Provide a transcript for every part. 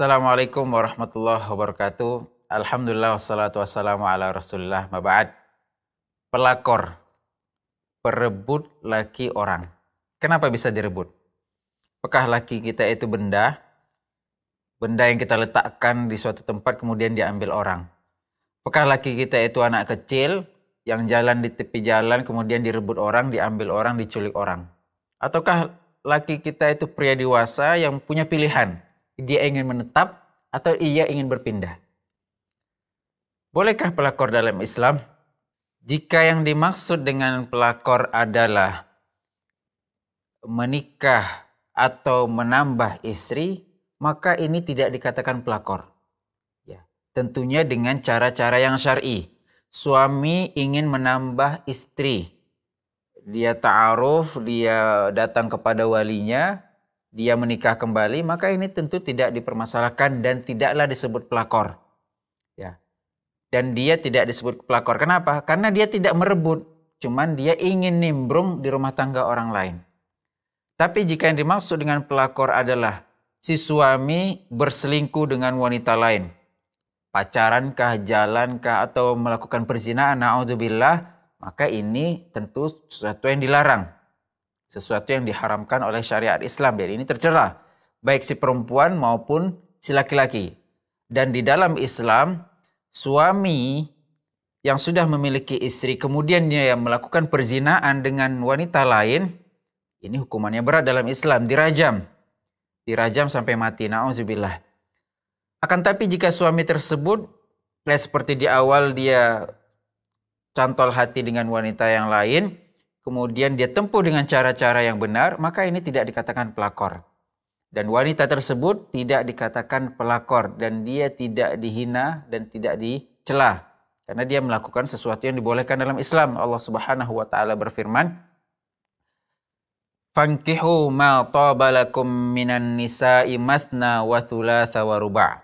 Assalamualaikum warahmatullahi wabarakatuh. Alhamdulillah wassalatu wassalamu ala rasulillah maba'ad. Pelakor, perebut laki orang. Kenapa bisa direbut? Apakah laki kita itu benda? Benda yang kita letakkan di suatu tempat kemudian diambil orang. Apakah laki kita itu anak kecil yang jalan di tepi jalan kemudian direbut orang, diambil orang, diculik orang? Ataukah laki kita itu pria dewasa yang punya pilihan? dia ingin menetap atau ia ingin berpindah. Bolehkah pelakor dalam Islam? Jika yang dimaksud dengan pelakor adalah menikah atau menambah istri, maka ini tidak dikatakan pelakor. Ya, tentunya dengan cara-cara yang syar'i. Suami ingin menambah istri. Dia ta'aruf, dia datang kepada walinya, dia menikah kembali, maka ini tentu tidak dipermasalahkan dan tidaklah disebut pelakor. Ya. Dan dia tidak disebut pelakor. Kenapa? Karena dia tidak merebut, cuman dia ingin nimbrung di rumah tangga orang lain. Tapi jika yang dimaksud dengan pelakor adalah si suami berselingkuh dengan wanita lain, pacarankah, jalankah, atau melakukan perzinaan, naudzubillah, maka ini tentu sesuatu yang dilarang sesuatu yang diharamkan oleh syariat Islam. Jadi ini tercerah baik si perempuan maupun si laki-laki. Dan di dalam Islam suami yang sudah memiliki istri kemudian dia melakukan perzinaan dengan wanita lain ini hukumannya berat dalam Islam dirajam dirajam sampai mati nauzubillah akan tapi jika suami tersebut seperti di awal dia cantol hati dengan wanita yang lain kemudian dia tempuh dengan cara-cara yang benar, maka ini tidak dikatakan pelakor. Dan wanita tersebut tidak dikatakan pelakor dan dia tidak dihina dan tidak dicela karena dia melakukan sesuatu yang dibolehkan dalam Islam. Allah Subhanahu wa taala berfirman, "Fankihu ma tabalakum minan nisa'i mathna wa thulatha wa ruba'."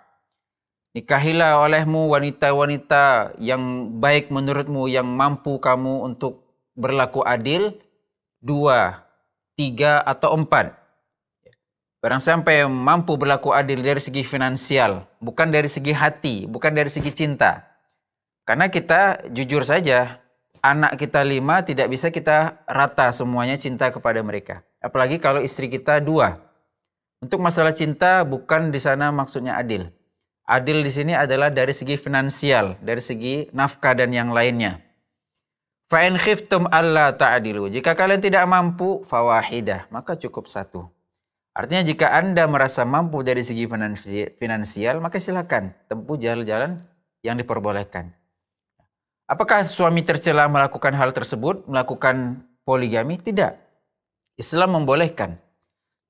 Nikahilah olehmu wanita-wanita yang baik menurutmu yang mampu kamu untuk berlaku adil dua, tiga atau empat. Barang sampai mampu berlaku adil dari segi finansial, bukan dari segi hati, bukan dari segi cinta. Karena kita jujur saja, anak kita lima tidak bisa kita rata semuanya cinta kepada mereka. Apalagi kalau istri kita dua. Untuk masalah cinta bukan di sana maksudnya adil. Adil di sini adalah dari segi finansial, dari segi nafkah dan yang lainnya. Fa'in khiftum alla ta'adilu. Jika kalian tidak mampu, fawahidah. Maka cukup satu. Artinya jika Anda merasa mampu dari segi finansial, maka silakan tempuh jalan-jalan yang diperbolehkan. Apakah suami tercela melakukan hal tersebut, melakukan poligami? Tidak. Islam membolehkan.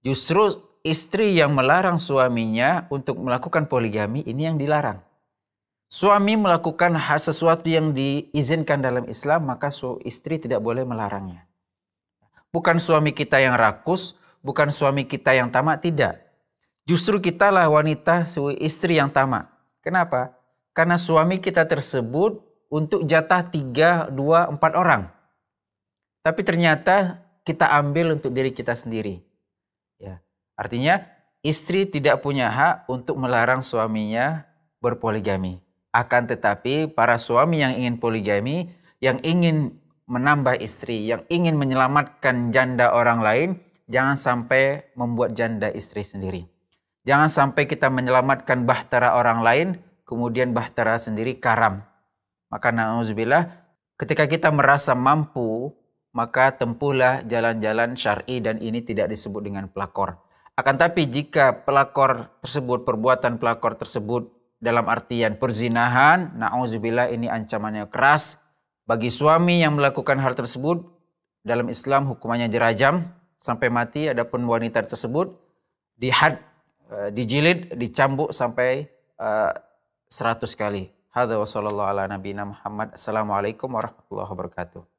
Justru istri yang melarang suaminya untuk melakukan poligami ini yang dilarang suami melakukan hal sesuatu yang diizinkan dalam Islam, maka istri tidak boleh melarangnya. Bukan suami kita yang rakus, bukan suami kita yang tamak, tidak. Justru kitalah wanita istri yang tamak. Kenapa? Karena suami kita tersebut untuk jatah tiga dua empat orang. Tapi ternyata kita ambil untuk diri kita sendiri. Ya. Artinya istri tidak punya hak untuk melarang suaminya berpoligami. Akan tetapi para suami yang ingin poligami, yang ingin menambah istri, yang ingin menyelamatkan janda orang lain, jangan sampai membuat janda istri sendiri. Jangan sampai kita menyelamatkan bahtera orang lain, kemudian bahtera sendiri karam. Maka na'udzubillah, ketika kita merasa mampu, maka tempuhlah jalan-jalan syar'i dan ini tidak disebut dengan pelakor. Akan tapi jika pelakor tersebut, perbuatan pelakor tersebut dalam artian perzinahan, na'udzubillah ini ancamannya keras. Bagi suami yang melakukan hal tersebut, dalam Islam hukumannya jerajam sampai mati, adapun wanita tersebut dihad, eh, dijilid, dicambuk sampai eh, seratus kali. Hadza wa sallallahu ala nabiyina Muhammad. Assalamualaikum warahmatullahi wabarakatuh.